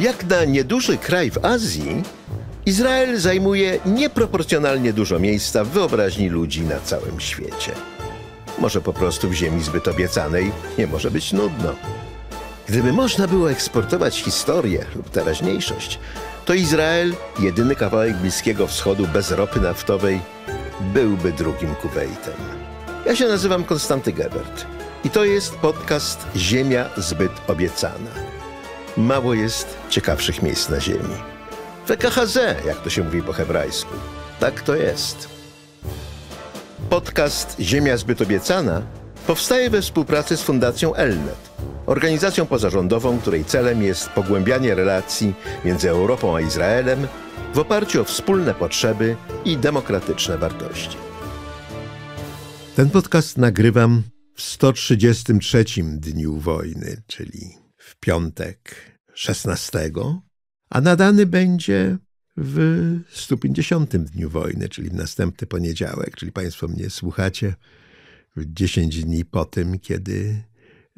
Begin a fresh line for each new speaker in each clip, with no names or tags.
Jak na nieduży kraj w Azji, Izrael zajmuje nieproporcjonalnie dużo miejsca w wyobraźni ludzi na całym świecie. Może po prostu w ziemi zbyt obiecanej nie może być nudno. Gdyby można było eksportować historię lub teraźniejszość, to Izrael, jedyny kawałek Bliskiego Wschodu bez ropy naftowej, byłby drugim Kuwejtem. Ja się nazywam Konstanty Gebert i to jest podcast Ziemia zbyt obiecana mało jest ciekawszych miejsc na ziemi. WKHZ, e jak to się mówi po hebrajsku. Tak to jest. Podcast Ziemia zbyt obiecana powstaje we współpracy z Fundacją Elnet, organizacją pozarządową, której celem jest pogłębianie relacji między Europą a Izraelem w oparciu o wspólne potrzeby i demokratyczne wartości. Ten podcast nagrywam w 133 dniu wojny, czyli w piątek 16, a nadany będzie w 150 dniu wojny, czyli w następny poniedziałek, czyli Państwo mnie słuchacie 10 dni po tym, kiedy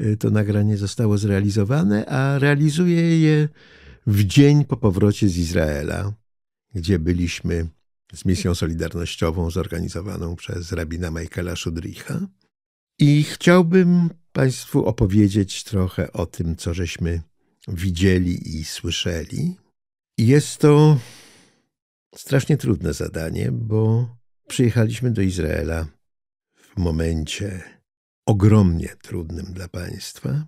y, to nagranie zostało zrealizowane, a realizuję je w dzień po powrocie z Izraela, gdzie byliśmy z misją solidarnościową zorganizowaną przez rabina Michaela Szudricha. I chciałbym Państwu opowiedzieć trochę o tym, co żeśmy widzieli i słyszeli. Jest to strasznie trudne zadanie, bo przyjechaliśmy do Izraela w momencie ogromnie trudnym dla państwa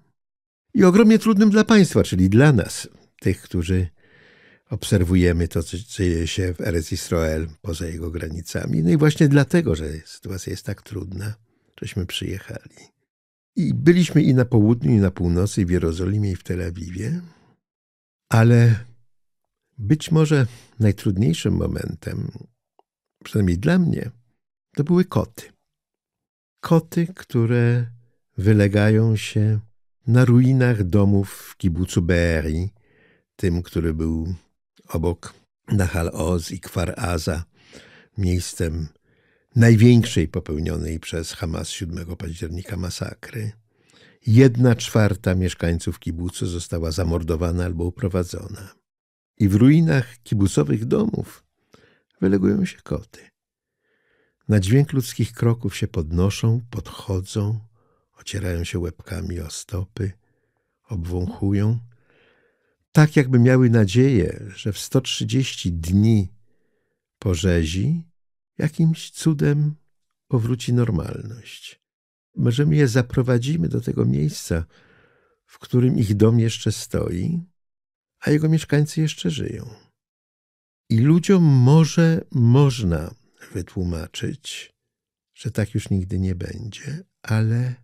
i ogromnie trudnym dla państwa, czyli dla nas, tych, którzy obserwujemy to, co dzieje się w Erez Israel poza jego granicami. No i właśnie dlatego, że sytuacja jest tak trudna, żeśmy przyjechali. I byliśmy i na południu, i na północy, i w Jerozolimie, i w Tel Awiwie, ale być może najtrudniejszym momentem, przynajmniej dla mnie, to były koty. Koty, które wylegają się na ruinach domów w kibucu Beeri, tym, który był obok Nahal Oz i Kwar Aza, miejscem największej popełnionej przez Hamas 7 października masakry. Jedna czwarta mieszkańców kibucu została zamordowana albo uprowadzona. I w ruinach kibucowych domów wylegują się koty. Na dźwięk ludzkich kroków się podnoszą, podchodzą, ocierają się łebkami o stopy, obwąchują, tak jakby miały nadzieję, że w 130 dni po rzezi jakimś cudem powróci normalność. Może my je zaprowadzimy do tego miejsca, w którym ich dom jeszcze stoi, a jego mieszkańcy jeszcze żyją. I ludziom może można wytłumaczyć, że tak już nigdy nie będzie, ale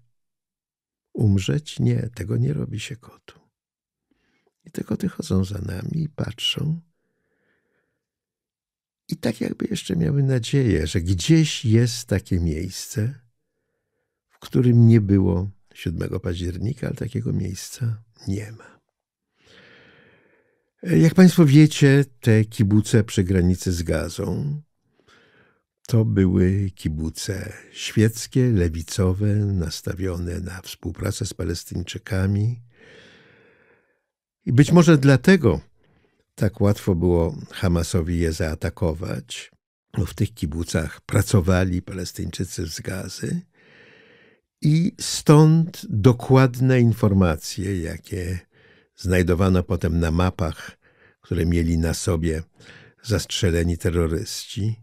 umrzeć nie, tego nie robi się kotu. I te koty chodzą za nami i patrzą, i tak jakby jeszcze miały nadzieję, że gdzieś jest takie miejsce, w którym nie było 7 października, ale takiego miejsca nie ma. Jak Państwo wiecie, te kibuce przy granicy z gazą to były kibuce świeckie, lewicowe, nastawione na współpracę z Palestyńczykami. I być może dlatego tak łatwo było Hamasowi je zaatakować. No, w tych kibucach pracowali Palestyńczycy z Gazy. I stąd dokładne informacje, jakie znajdowano potem na mapach, które mieli na sobie zastrzeleni terroryści,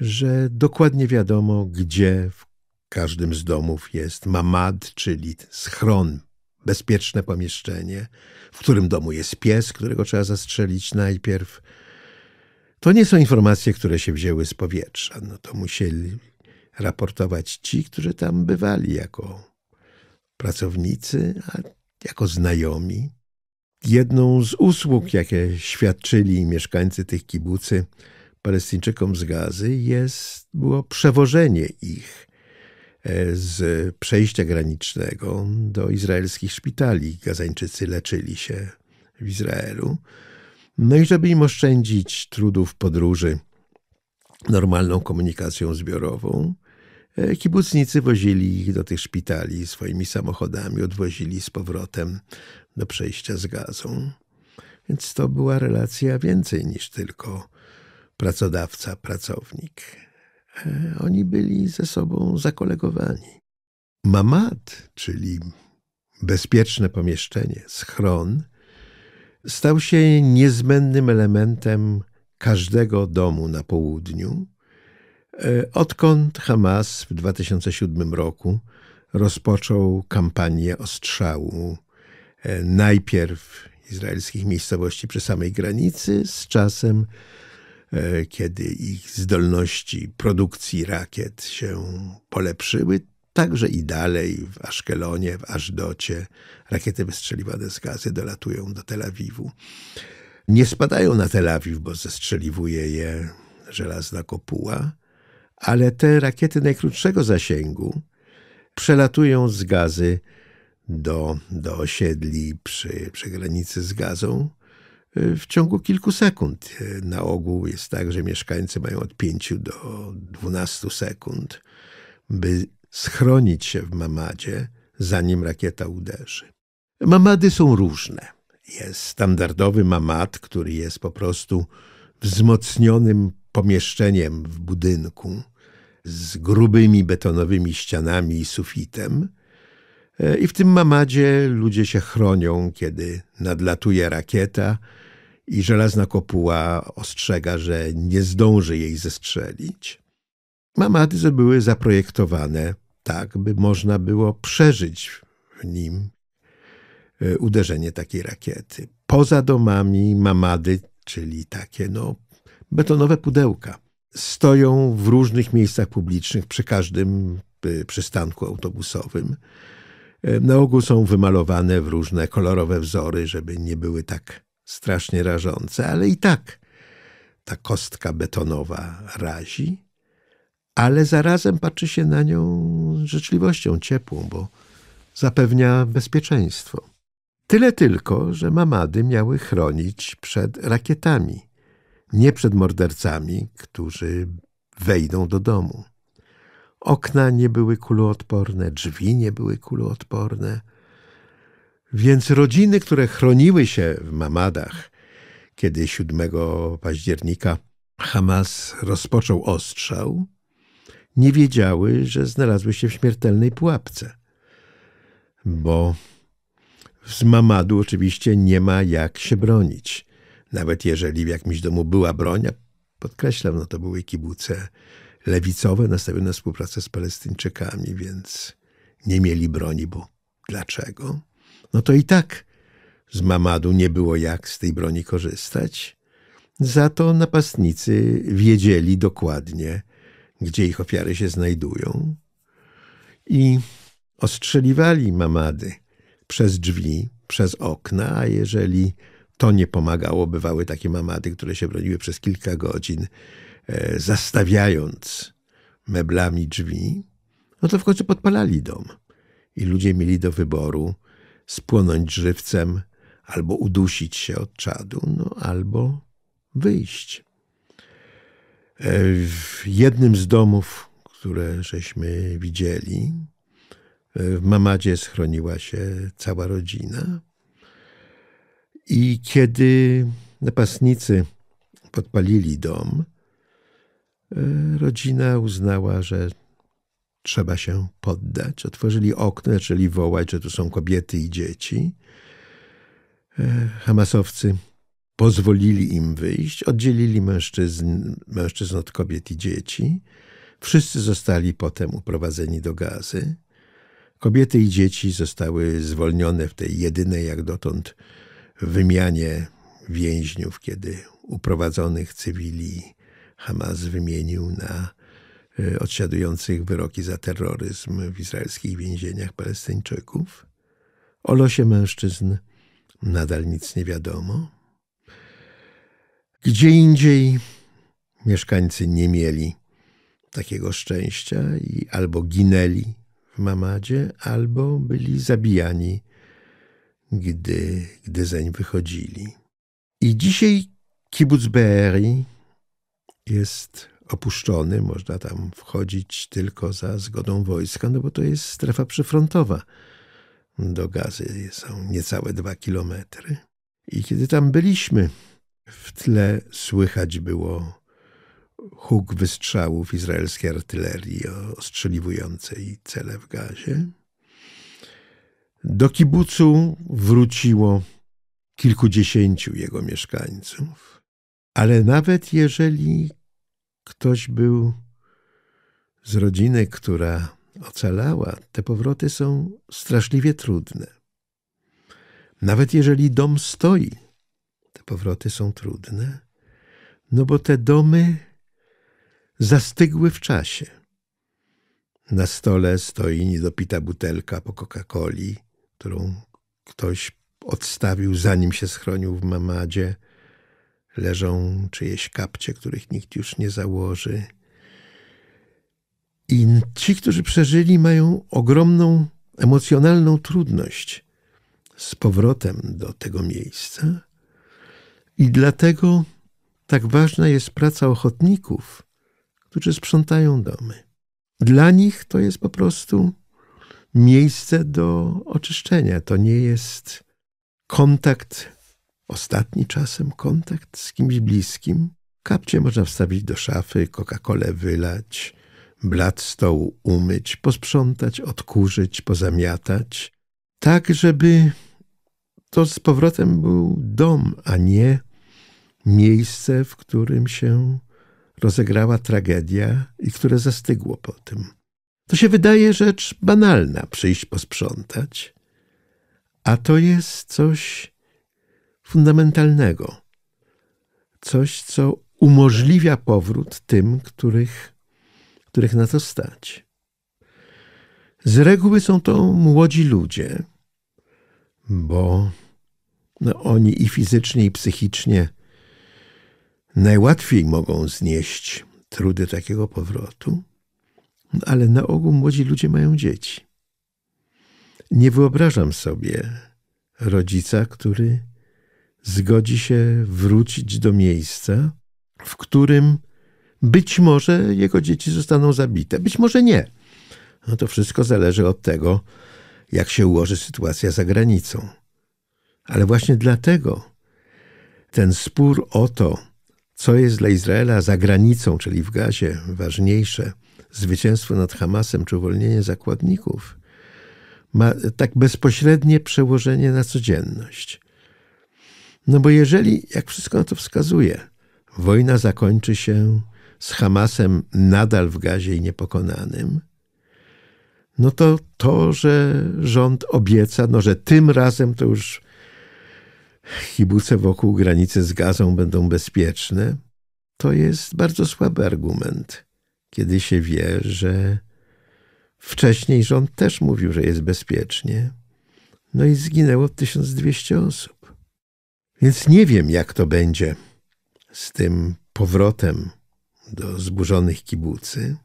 że dokładnie wiadomo, gdzie w każdym z domów jest mamad, czyli schron bezpieczne pomieszczenie, w którym domu jest pies, którego trzeba zastrzelić najpierw. To nie są informacje, które się wzięły z powietrza. No to musieli raportować ci, którzy tam bywali jako pracownicy, a jako znajomi. Jedną z usług, jakie świadczyli mieszkańcy tych kibucy Palestyńczykom z Gazy, jest, było przewożenie ich E, z przejścia granicznego do izraelskich szpitali. Gazańczycy leczyli się w Izraelu. No i żeby im oszczędzić trudów podróży normalną komunikacją zbiorową, e, kibucnicy wozili ich do tych szpitali swoimi samochodami, odwozili z powrotem do przejścia z gazą. Więc to była relacja więcej niż tylko pracodawca-pracownik. E, oni byli ze sobą zakolegowani. Mamat, czyli bezpieczne pomieszczenie, schron, stał się niezbędnym elementem każdego domu na południu, e, odkąd Hamas w 2007 roku rozpoczął kampanię ostrzału e, najpierw izraelskich miejscowości przy samej granicy, z czasem E, kiedy ich zdolności produkcji rakiet się polepszyły, Także i dalej w Aszkelonie, w Ażdocie rakiety z Gazy dolatują do Tel Awiwu. Nie spadają na Tel Awiw, bo zestrzeliwuje je żelazna kopuła, ale te rakiety najkrótszego zasięgu przelatują z gazy do, do osiedli przy, przy granicy z gazą w ciągu kilku sekund. Na ogół jest tak, że mieszkańcy mają od 5 do 12 sekund, by schronić się w mamadzie, zanim rakieta uderzy. Mamady są różne. Jest standardowy mamad, który jest po prostu wzmocnionym pomieszczeniem w budynku z grubymi betonowymi ścianami i sufitem. E, I w tym mamadzie ludzie się chronią, kiedy nadlatuje rakieta i żelazna kopuła ostrzega, że nie zdąży jej zestrzelić. Mamady były zaprojektowane tak, by można było przeżyć w nim e, uderzenie takiej rakiety. Poza domami mamady, czyli takie no, betonowe pudełka, stoją w różnych miejscach publicznych, przy każdym e, przystanku autobusowym. E, na ogół są wymalowane w różne kolorowe wzory, żeby nie były tak strasznie rażące, ale i tak ta kostka betonowa razi, ale zarazem patrzy się na nią życzliwością ciepłą, bo zapewnia bezpieczeństwo. Tyle tylko, że mamady miały chronić przed rakietami, nie przed mordercami, którzy wejdą do domu. Okna nie były kuloodporne, drzwi nie były kuloodporne – więc rodziny, które chroniły się w Mamadach, kiedy 7 października Hamas rozpoczął ostrzał, nie wiedziały, że znalazły się w śmiertelnej pułapce. Bo z Mamadu oczywiście nie ma jak się bronić. Nawet jeżeli w jakimś domu była broń, podkreślam, no to były kibuce lewicowe nastawione na współpracę z Palestyńczykami, więc nie mieli broni, bo dlaczego? No to i tak z Mamadu nie było jak z tej broni korzystać. Za to napastnicy wiedzieli dokładnie, gdzie ich ofiary się znajdują i ostrzeliwali Mamady przez drzwi, przez okna, a jeżeli to nie pomagało, bywały takie mamady, które się broniły przez kilka godzin, e, zastawiając meblami drzwi, no to w końcu podpalali dom. I ludzie mieli do wyboru spłonąć żywcem, albo udusić się od czadu, no, albo wyjść. E, w jednym z domów, które żeśmy widzieli, e, w Mamadzie schroniła się cała rodzina. I kiedy napastnicy podpalili dom, e, rodzina uznała, że trzeba się poddać. Otworzyli okno, zaczęli wołać, że tu są kobiety i dzieci. E, Hamasowcy pozwolili im wyjść, oddzielili mężczyzn, mężczyzn od kobiet i dzieci. Wszyscy zostali potem uprowadzeni do gazy. Kobiety i dzieci zostały zwolnione w tej jedynej jak dotąd wymianie więźniów, kiedy uprowadzonych cywili Hamas wymienił na Y, odsiadujących wyroki za terroryzm w izraelskich więzieniach palestyńczyków. O losie mężczyzn nadal nic nie wiadomo. Gdzie indziej mieszkańcy nie mieli takiego szczęścia i albo ginęli w Mamadzie, albo byli zabijani, gdy, gdy zeń wychodzili. I dzisiaj Kibutz Beeri jest opuszczony, można tam wchodzić tylko za zgodą wojska, no bo to jest strefa przyfrontowa. Do Gazy są niecałe dwa kilometry. I kiedy tam byliśmy, w tle słychać było huk wystrzałów izraelskiej artylerii ostrzeliwującej cele w gazie. Do kibucu wróciło kilkudziesięciu jego mieszkańców, ale nawet jeżeli ktoś był z rodziny, która ocalała, te powroty są straszliwie trudne. Nawet jeżeli dom stoi, te powroty są trudne, no bo te domy zastygły w czasie. Na stole stoi niedopita butelka po Coca-Coli, którą ktoś odstawił, zanim się schronił w mamadzie leżą czyjeś kapcie, których nikt już nie założy. I ci, którzy przeżyli, mają ogromną emocjonalną trudność z powrotem do tego miejsca. I dlatego tak ważna jest praca ochotników, którzy sprzątają domy. Dla nich to jest po prostu miejsce do oczyszczenia. To nie jest kontakt Ostatni czasem kontakt z kimś bliskim? Kapcie można wstawić do szafy, Coca-Colę wylać, blat stołu umyć, posprzątać, odkurzyć, pozamiatać. Tak, żeby to z powrotem był dom, a nie miejsce, w którym się rozegrała tragedia i które zastygło po tym. To się wydaje rzecz banalna, przyjść posprzątać, a to jest coś fundamentalnego. Coś, co umożliwia powrót tym, których, których na to stać. Z reguły są to młodzi ludzie, bo no, oni i fizycznie, i psychicznie najłatwiej mogą znieść trudy takiego powrotu, ale na ogół młodzi ludzie mają dzieci. Nie wyobrażam sobie rodzica, który zgodzi się wrócić do miejsca, w którym być może jego dzieci zostaną zabite, być może nie. No to wszystko zależy od tego, jak się ułoży sytuacja za granicą. Ale właśnie dlatego ten spór o to, co jest dla Izraela za granicą, czyli w Gazie, ważniejsze, zwycięstwo nad Hamasem czy uwolnienie zakładników, ma tak bezpośrednie przełożenie na codzienność. No bo jeżeli, jak wszystko na to wskazuje, wojna zakończy się z Hamasem nadal w gazie i niepokonanym, no to to, że rząd obieca, no że tym razem to już kibuce wokół granicy z gazą będą bezpieczne, to jest bardzo słaby argument, kiedy się wie, że wcześniej rząd też mówił, że jest bezpiecznie. No i zginęło 1200 osób. Więc nie wiem, jak to będzie z tym powrotem do zburzonych kibucy.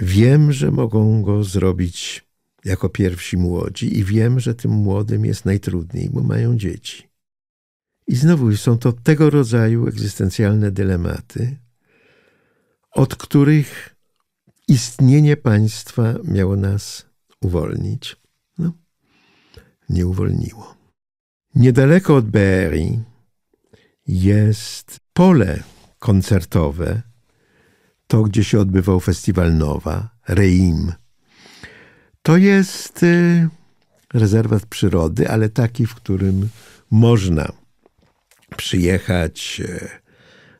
Wiem, że mogą go zrobić jako pierwsi młodzi i wiem, że tym młodym jest najtrudniej, bo mają dzieci. I znowu są to tego rodzaju egzystencjalne dylematy, od których istnienie państwa miało nas uwolnić. No, nie uwolniło. Niedaleko od Be'eri jest pole koncertowe, to gdzie się odbywał festiwal Nowa, Reim. To jest y, rezerwat przyrody, ale taki, w którym można przyjechać, y,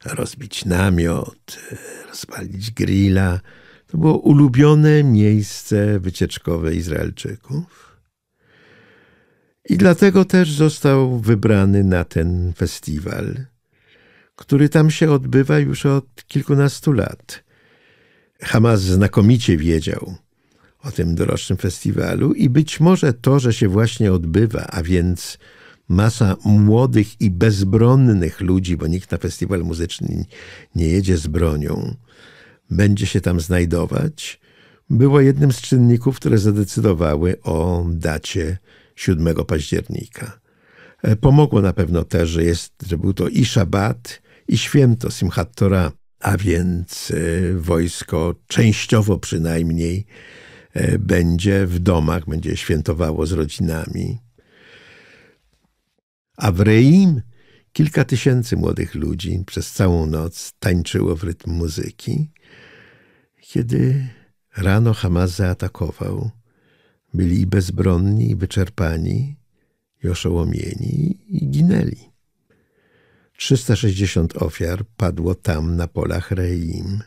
rozbić namiot, y, rozpalić grilla. To było ulubione miejsce wycieczkowe Izraelczyków. I dlatego też został wybrany na ten festiwal, który tam się odbywa już od kilkunastu lat. Hamas znakomicie wiedział o tym dorocznym festiwalu i być może to, że się właśnie odbywa, a więc masa młodych i bezbronnych ludzi, bo nikt na festiwal muzyczny nie jedzie z bronią, będzie się tam znajdować, było jednym z czynników, które zadecydowały o dacie 7 października. E, pomogło na pewno też, że, jest, że był to i szabat, i święto Simchat Torah, a więc e, wojsko częściowo przynajmniej e, będzie w domach, będzie świętowało z rodzinami. A w Reim kilka tysięcy młodych ludzi przez całą noc tańczyło w rytm muzyki. Kiedy rano Hamas zaatakował, byli i bezbronni, i wyczerpani, i oszołomieni, i ginęli. 360 ofiar padło tam na polach Reim.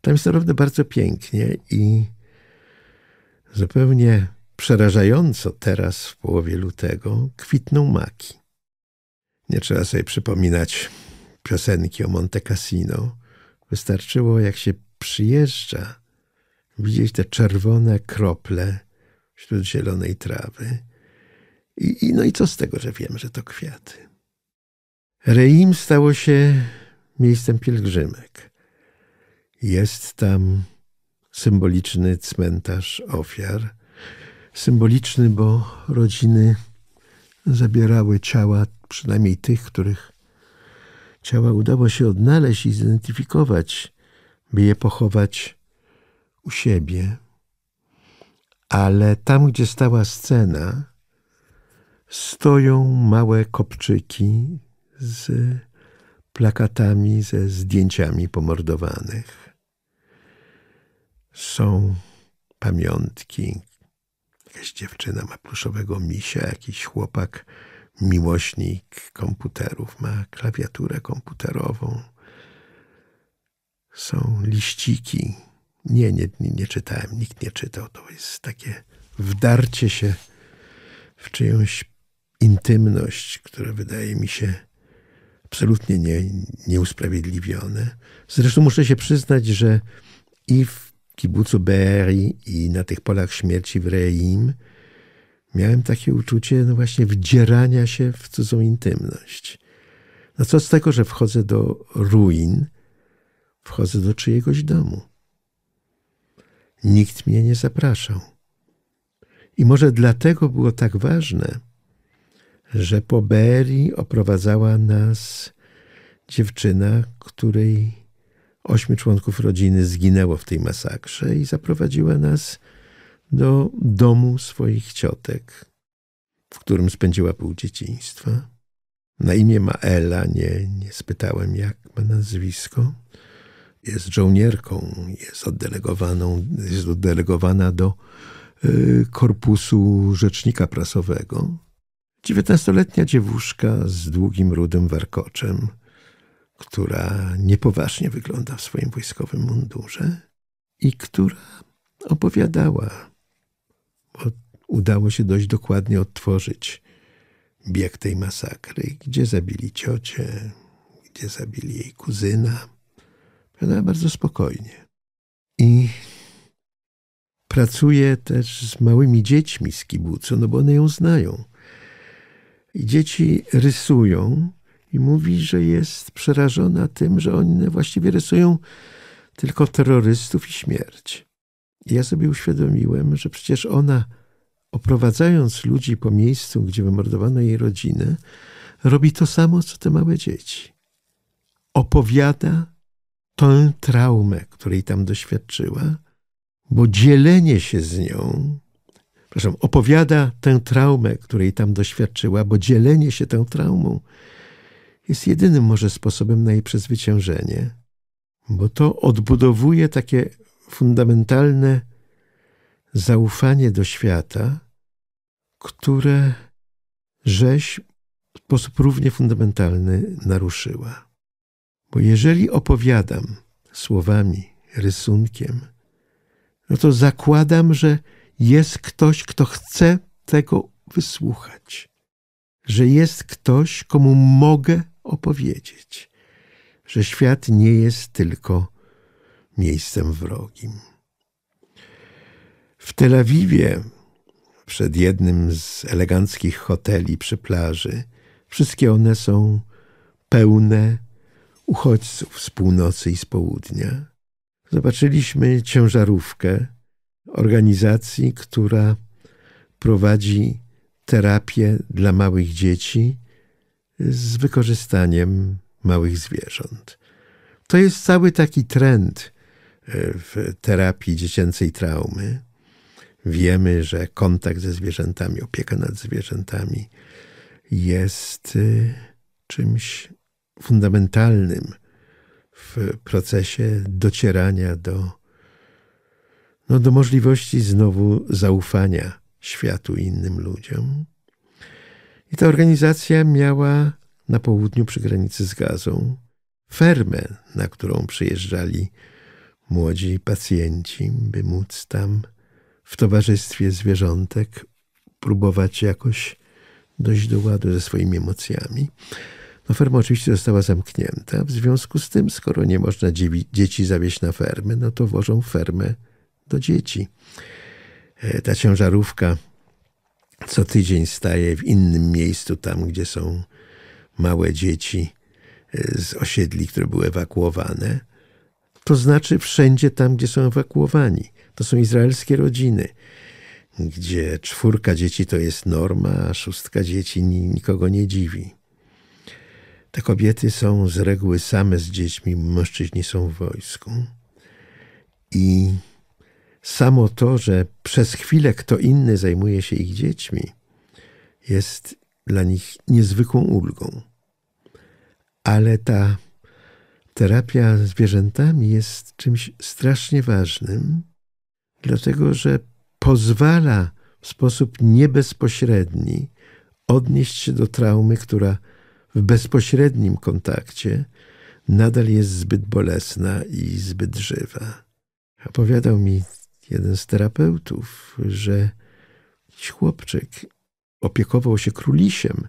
Tam jest naprawdę bardzo pięknie i zupełnie przerażająco teraz w połowie lutego kwitną maki. Nie trzeba sobie przypominać piosenki o Monte Cassino. Wystarczyło, jak się przyjeżdża, widzieć te czerwone krople wśród zielonej trawy. I, I, no i co z tego, że wiem, że to kwiaty? Reim stało się miejscem pielgrzymek. Jest tam symboliczny cmentarz ofiar. Symboliczny, bo rodziny zabierały ciała, przynajmniej tych, których ciała udało się odnaleźć i zidentyfikować, by je pochować u siebie ale tam, gdzie stała scena, stoją małe kopczyki z plakatami, ze zdjęciami pomordowanych. Są pamiątki. Jakaś dziewczyna ma pluszowego misia, jakiś chłopak, miłośnik komputerów, ma klawiaturę komputerową. Są liściki nie, nie, nie, czytałem, nikt nie czytał. To jest takie wdarcie się w czyjąś intymność, które wydaje mi się absolutnie nie, nieusprawiedliwione. Zresztą muszę się przyznać, że i w kibucu Beri, i na tych polach śmierci w Reim miałem takie uczucie no właśnie wdzierania się w cudzą intymność. No co z tego, że wchodzę do ruin, wchodzę do czyjegoś domu. Nikt mnie nie zapraszał. I może dlatego było tak ważne, że po Berii oprowadzała nas dziewczyna, której ośmiu członków rodziny zginęło w tej masakrze i zaprowadziła nas do domu swoich ciotek, w którym spędziła pół dzieciństwa. Na imię ma Ela, nie, nie spytałem jak ma nazwisko jest żołnierką, jest, oddelegowaną, jest oddelegowana do y, korpusu rzecznika prasowego. Dziewiętnastoletnia dziewuszka z długim rudym warkoczem, która niepoważnie wygląda w swoim wojskowym mundurze i która opowiadała, bo udało się dość dokładnie odtworzyć bieg tej masakry, gdzie zabili ciocię, gdzie zabili jej kuzyna Wygląda bardzo spokojnie. I pracuje też z małymi dziećmi z kibucu, no bo one ją znają. I dzieci rysują i mówi, że jest przerażona tym, że one właściwie rysują tylko terrorystów i śmierć. I ja sobie uświadomiłem, że przecież ona, oprowadzając ludzi po miejscu, gdzie wymordowano jej rodzinę, robi to samo, co te małe dzieci. Opowiada tę traumę, której tam doświadczyła, bo dzielenie się z nią, przepraszam, opowiada tę traumę, której tam doświadczyła, bo dzielenie się tą traumą jest jedynym może sposobem na jej przezwyciężenie, bo to odbudowuje takie fundamentalne zaufanie do świata, które rzeź w sposób równie fundamentalny naruszyła. Bo jeżeli opowiadam słowami, rysunkiem, no to zakładam, że jest ktoś, kto chce tego wysłuchać, że jest ktoś, komu mogę opowiedzieć, że świat nie jest tylko miejscem wrogim. W Tel Awiwie, przed jednym z eleganckich hoteli przy plaży, wszystkie one są pełne uchodźców z północy i z południa. Zobaczyliśmy ciężarówkę organizacji, która prowadzi terapię dla małych dzieci z wykorzystaniem małych zwierząt. To jest cały taki trend e, w terapii dziecięcej traumy. Wiemy, że kontakt ze zwierzętami, opieka nad zwierzętami jest e, czymś fundamentalnym w procesie docierania do, no, do możliwości znowu zaufania światu i innym ludziom. I ta organizacja miała na południu przy granicy z Gazą fermę, na którą przyjeżdżali młodzi pacjenci, by móc tam w towarzystwie zwierzątek próbować jakoś dojść do ładu ze swoimi emocjami. No ferma oczywiście została zamknięta, w związku z tym, skoro nie można dzieci zawieźć na fermę, no to włożą fermę do dzieci. E, ta ciężarówka co tydzień staje w innym miejscu, tam gdzie są małe dzieci e, z osiedli, które były ewakuowane. To znaczy wszędzie tam, gdzie są ewakuowani. To są izraelskie rodziny, gdzie czwórka dzieci to jest norma, a szóstka dzieci nikogo nie dziwi. Te kobiety są z reguły same z dziećmi, mężczyźni są w wojsku. I samo to, że przez chwilę kto inny zajmuje się ich dziećmi, jest dla nich niezwykłą ulgą. Ale ta terapia zwierzętami jest czymś strasznie ważnym, dlatego że pozwala w sposób niebezpośredni odnieść się do traumy, która w bezpośrednim kontakcie, nadal jest zbyt bolesna i zbyt żywa. Opowiadał mi jeden z terapeutów, że chłopczyk opiekował się królisiem,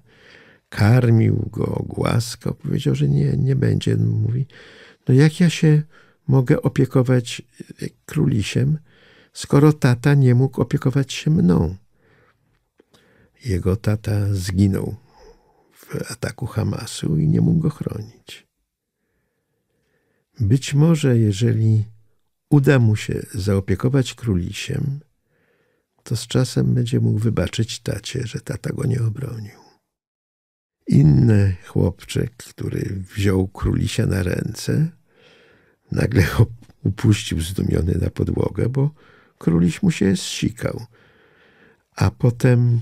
karmił go, głaskał, powiedział, że nie, nie będzie. Mówi, no jak ja się mogę opiekować e, królisiem, skoro tata nie mógł opiekować się mną? Jego tata zginął ataku Hamasu i nie mógł go chronić. Być może, jeżeli uda mu się zaopiekować królisiem, to z czasem będzie mógł wybaczyć tacie, że tata go nie obronił. Inny chłopczyk, który wziął królisia na ręce, nagle go upuścił zdumiony na podłogę, bo króliś mu się zsikał. A potem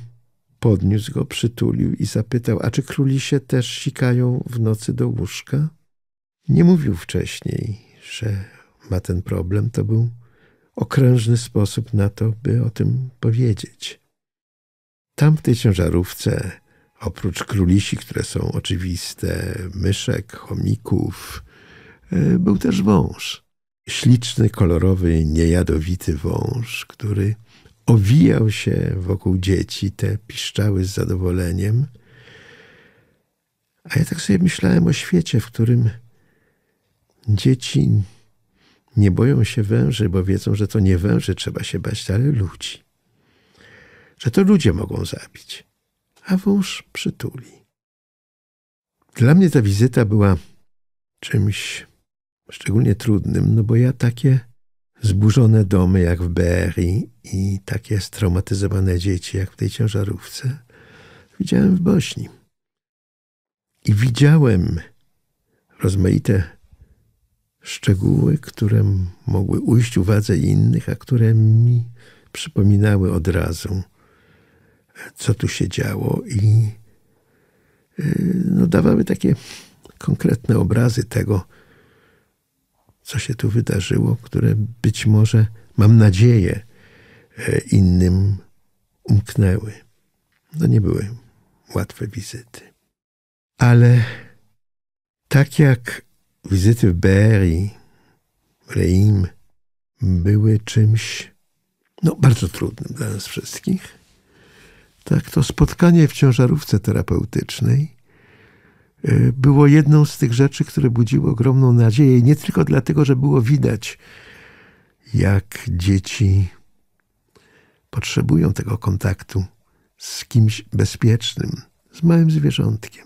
Podniósł go, przytulił i zapytał, a czy się też sikają w nocy do łóżka? Nie mówił wcześniej, że ma ten problem. To był okrężny sposób na to, by o tym powiedzieć. Tam w tej ciężarówce, oprócz królisi, które są oczywiste, myszek, chomików, e, był też wąż. Śliczny, kolorowy, niejadowity wąż, który owijał się wokół dzieci, te piszczały z zadowoleniem. A ja tak sobie myślałem o świecie, w którym dzieci nie boją się węży, bo wiedzą, że to nie węży trzeba się bać, ale ludzi. Że to ludzie mogą zabić, a wąż przytuli. Dla mnie ta wizyta była czymś szczególnie trudnym, no bo ja takie zburzone domy jak w Berii i takie straumatyzowane dzieci jak w tej ciężarówce widziałem w Bośni. I widziałem rozmaite szczegóły, które mogły ujść uwadze innych, a które mi przypominały od razu, co tu się działo i y, no, dawały takie konkretne obrazy tego, co się tu wydarzyło, które być może, mam nadzieję, e, innym umknęły. No nie były łatwe wizyty. Ale tak jak wizyty w Berii, w Reim, były czymś no, bardzo trudnym dla nas wszystkich, tak to spotkanie w ciężarówce terapeutycznej Y, było jedną z tych rzeczy, które budziły ogromną nadzieję. nie tylko dlatego, że było widać, jak dzieci potrzebują tego kontaktu z kimś bezpiecznym, z małym zwierzątkiem.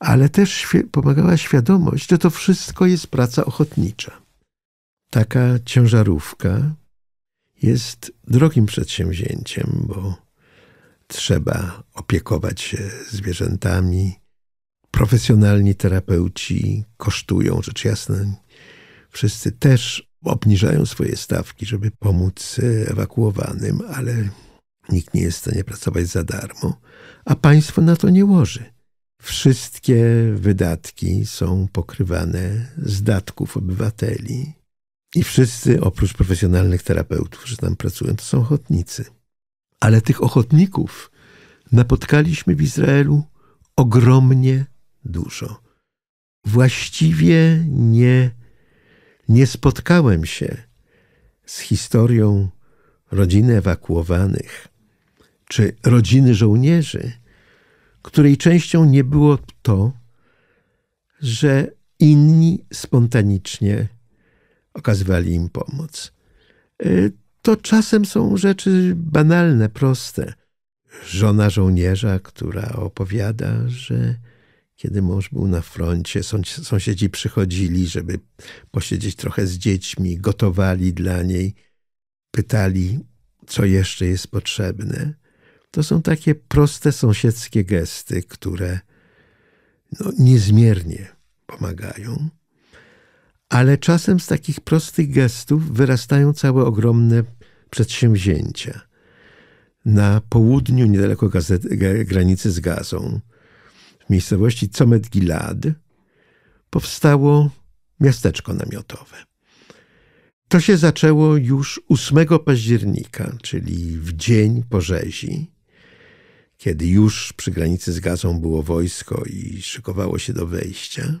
Ale też pomagała świadomość, że to wszystko jest praca ochotnicza. Taka ciężarówka jest drogim przedsięwzięciem, bo trzeba opiekować się zwierzętami, profesjonalni terapeuci kosztują, rzecz jasna, wszyscy też obniżają swoje stawki, żeby pomóc e, ewakuowanym, ale nikt nie jest w stanie pracować za darmo, a państwo na to nie łoży. Wszystkie wydatki są pokrywane z datków obywateli i wszyscy oprócz profesjonalnych terapeutów, którzy tam pracują, to są ochotnicy. Ale tych ochotników napotkaliśmy w Izraelu ogromnie dużo. Właściwie nie, nie spotkałem się z historią rodziny ewakuowanych czy rodziny żołnierzy, której częścią nie było to, że inni spontanicznie okazywali im pomoc. E, to czasem są rzeczy banalne, proste. Żona żołnierza, która opowiada, że kiedy mąż był na froncie, sąsiedzi przychodzili, żeby posiedzieć trochę z dziećmi, gotowali dla niej, pytali, co jeszcze jest potrzebne. To są takie proste sąsiedzkie gesty, które no, niezmiernie pomagają. Ale czasem z takich prostych gestów wyrastają całe ogromne przedsięwzięcia. Na południu, niedaleko granicy z Gazą, w miejscowości Comet Gilad powstało miasteczko namiotowe. To się zaczęło już 8 października, czyli w dzień po rzezi, kiedy już przy granicy z Gazą było wojsko i szykowało się do wejścia.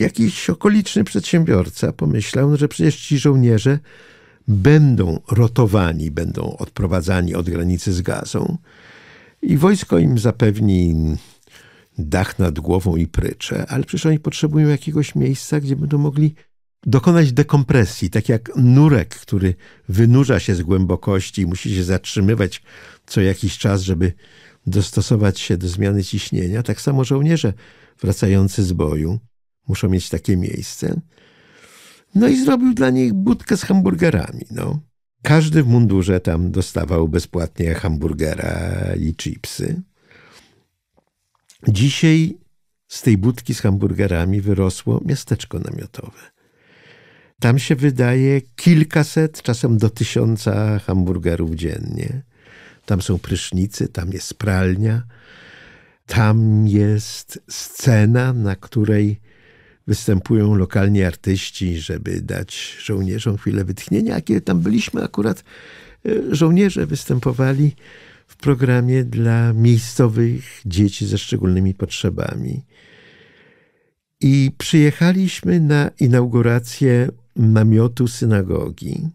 Jakiś okoliczny przedsiębiorca pomyślał, że przecież ci żołnierze będą rotowani, będą odprowadzani od granicy z Gazą i wojsko im zapewni dach nad głową i prycze, ale przecież oni potrzebują jakiegoś miejsca, gdzie będą mogli dokonać dekompresji, tak jak nurek, który wynurza się z głębokości i musi się zatrzymywać co jakiś czas, żeby dostosować się do zmiany ciśnienia. Tak samo żołnierze wracający z boju muszą mieć takie miejsce. No i zrobił dla nich budkę z hamburgerami. No. Każdy w mundurze tam dostawał bezpłatnie hamburgera i chipsy. Dzisiaj z tej budki z hamburgerami wyrosło miasteczko namiotowe. Tam się wydaje kilkaset, czasem do tysiąca hamburgerów dziennie. Tam są prysznicy, tam jest pralnia, tam jest scena, na której występują lokalni artyści, żeby dać żołnierzom chwilę wytchnienia. A kiedy tam byliśmy, akurat e, żołnierze występowali w programie dla miejscowych dzieci ze szczególnymi potrzebami. I przyjechaliśmy na inaugurację namiotu synagogi,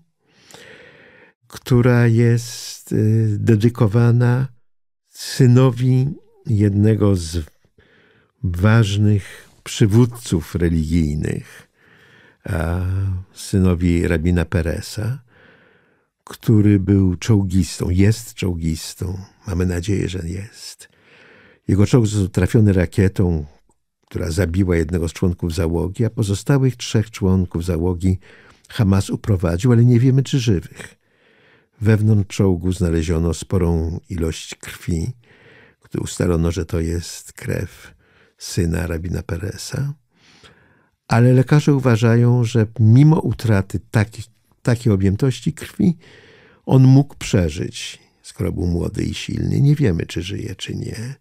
która jest y, dedykowana synowi jednego z ważnych przywódców religijnych, synowi rabina Peresa który był czołgistą, jest czołgistą, mamy nadzieję, że jest. Jego czołg został trafiony rakietą, która zabiła jednego z członków załogi, a pozostałych trzech członków załogi Hamas uprowadził, ale nie wiemy czy żywych. Wewnątrz czołgu znaleziono sporą ilość krwi, gdy ustalono, że to jest krew syna rabina Peresa. Ale lekarze uważają, że mimo utraty takich takiej objętości krwi on mógł przeżyć, skoro był młody i silny. Nie wiemy, czy żyje, czy nie.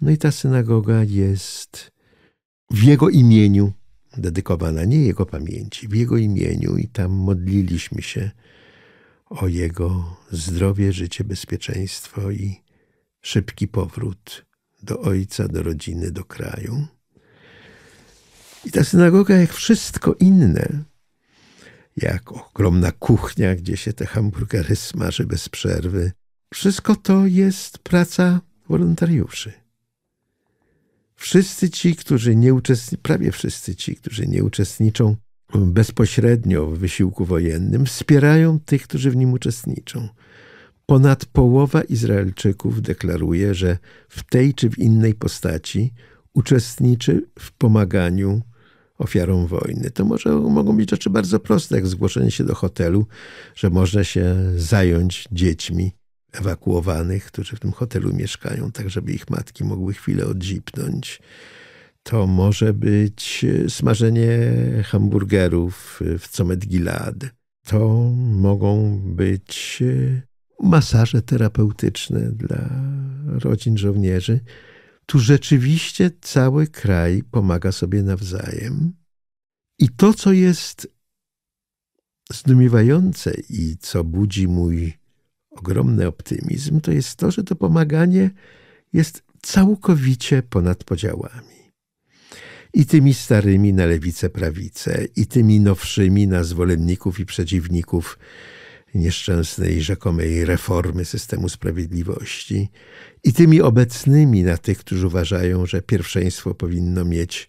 No i ta synagoga jest w jego imieniu dedykowana, nie jego pamięci, w jego imieniu i tam modliliśmy się o jego zdrowie, życie, bezpieczeństwo i szybki powrót do ojca, do rodziny, do kraju. I ta synagoga, jak wszystko inne, jak ogromna kuchnia, gdzie się te hamburgery smaży bez przerwy. Wszystko to jest praca wolontariuszy. Wszyscy ci, którzy nie uczestniczą, prawie wszyscy ci, którzy nie uczestniczą bezpośrednio w wysiłku wojennym, wspierają tych, którzy w nim uczestniczą. Ponad połowa Izraelczyków deklaruje, że w tej czy w innej postaci uczestniczy w pomaganiu ofiarą wojny. To może mogą być rzeczy bardzo proste, jak zgłoszenie się do hotelu, że można się zająć dziećmi ewakuowanych, którzy w tym hotelu mieszkają, tak żeby ich matki mogły chwilę odzipnąć. To może być e, smażenie hamburgerów e, w Comet Gilad. To mogą być e, masaże terapeutyczne dla rodzin żołnierzy. Tu rzeczywiście cały kraj pomaga sobie nawzajem. I to, co jest zdumiewające i co budzi mój ogromny optymizm, to jest to, że to pomaganie jest całkowicie ponad podziałami. I tymi starymi na lewicę, prawicę, i tymi nowszymi na zwolenników i przeciwników nieszczęsnej rzekomej reformy systemu sprawiedliwości i tymi obecnymi na tych, którzy uważają, że pierwszeństwo powinno mieć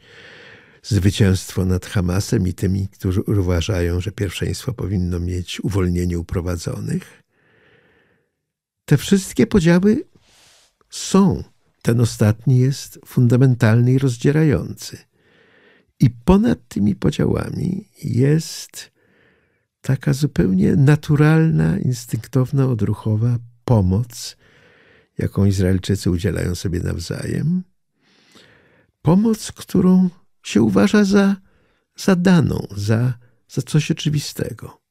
zwycięstwo nad Hamasem i tymi, którzy uważają, że pierwszeństwo powinno mieć uwolnienie uprowadzonych. Te wszystkie podziały są. Ten ostatni jest fundamentalny i rozdzierający. I ponad tymi podziałami jest taka zupełnie naturalna, instynktowna, odruchowa pomoc, jaką Izraelczycy udzielają sobie nawzajem. Pomoc, którą się uważa za, za daną, za, za coś oczywistego.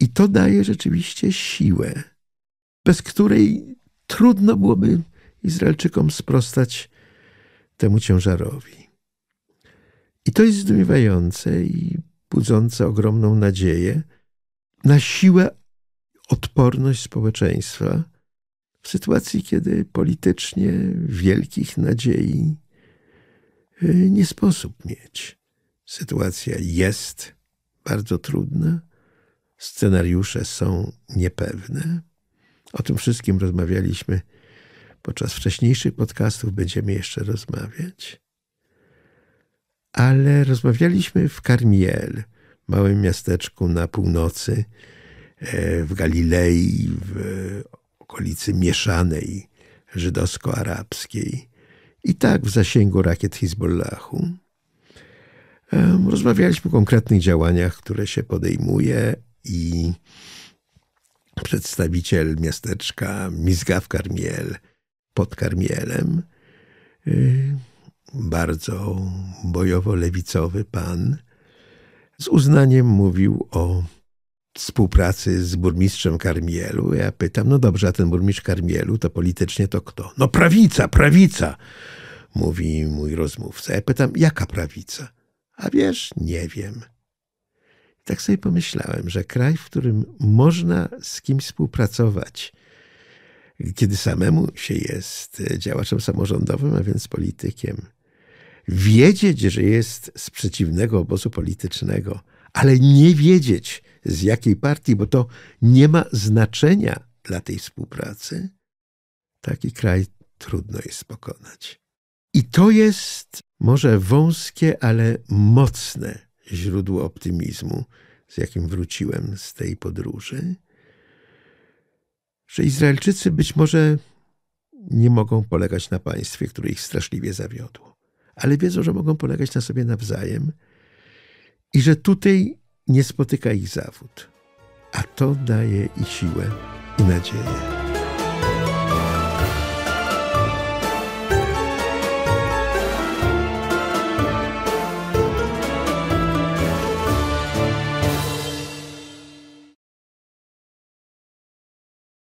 I to daje rzeczywiście siłę, bez której trudno byłoby Izraelczykom sprostać temu ciężarowi. I to jest zdumiewające i budzące ogromną nadzieję na siłę odporność społeczeństwa w sytuacji, kiedy politycznie wielkich nadziei y, nie sposób mieć. Sytuacja jest bardzo trudna, scenariusze są niepewne. O tym wszystkim rozmawialiśmy podczas wcześniejszych podcastów, będziemy jeszcze rozmawiać ale rozmawialiśmy w Karmiel, małym miasteczku na północy, e, w Galilei, w okolicy mieszanej żydowsko-arabskiej i tak w zasięgu rakiet Hezbollahu. Rozmawialiśmy o konkretnych działaniach, które się podejmuje i przedstawiciel miasteczka Mizgaw Karmiel pod Karmielem y, bardzo bojowo-lewicowy pan, z uznaniem mówił o współpracy z burmistrzem Karmielu. Ja pytam, no dobrze, a ten burmistrz Karmielu to politycznie to kto? No prawica, prawica, mówi mój rozmówca. Ja pytam, jaka prawica? A wiesz, nie wiem. tak sobie pomyślałem, że kraj, w którym można z kimś współpracować, kiedy samemu się jest e, działaczem samorządowym, a więc politykiem, wiedzieć, że jest z przeciwnego obozu politycznego, ale nie wiedzieć z jakiej partii, bo to nie ma znaczenia dla tej współpracy, taki kraj trudno jest pokonać. I to jest może wąskie, ale mocne źródło optymizmu, z jakim wróciłem z tej podróży, że Izraelczycy być może nie mogą polegać na państwie, które ich straszliwie zawiodło ale wiedzą, że mogą polegać na sobie nawzajem i że tutaj nie spotyka ich zawód. A to daje i siłę, i nadzieję.